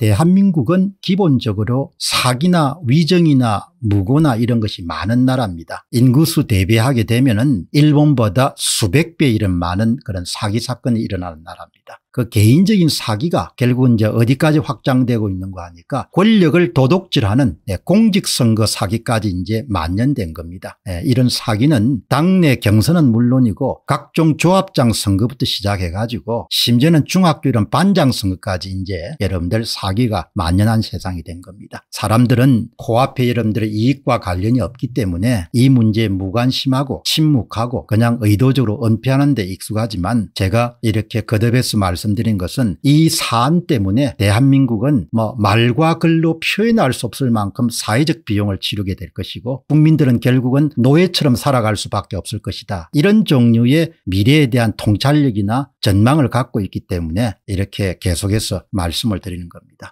대한민국은 예, 기본적으로 사기나 위정이나 무고나 이런 것이 많은 나라입니다. 인구수 대비하게 되면 일본보다 수백 배 이런 많은 그런 사기 사건이 일어나는 나라입니다. 그 개인적인 사기가 결국은 이제 어디까지 확장되고 있는 거 하니까 권력을 도둑질하는 예, 공직선거 사기까지 이제 만연된 겁니다. 예, 이런 사기는 당내 경선은 물론이고 각종 조합장 선거부터 시작해가지고 심지어는 중학교 이런 반장 선거까지 이제 여러분들 사기가 만연한 세상이 된 겁니다. 사람들은 코앞에 여러분들의 이익과 관련이 없기 때문에 이 문제에 무관심하고 침묵하고 그냥 의도적으로 은폐하는 데 익숙하지만 제가 이렇게 거듭해서 말씀드린 것은 이 사안 때문에 대한민국은 뭐 말과 글로 표현할 수 없을 만큼 사회적 비용을 치르게 될 것이고 국민들은 결국은 노예처럼 살아갈 수밖에 없을 것이다. 이런 종류의 미래에 대한 통찰력이나 전망을 갖고 있기 때문에 이렇게 계속해서 말씀을 드리는 겁니다.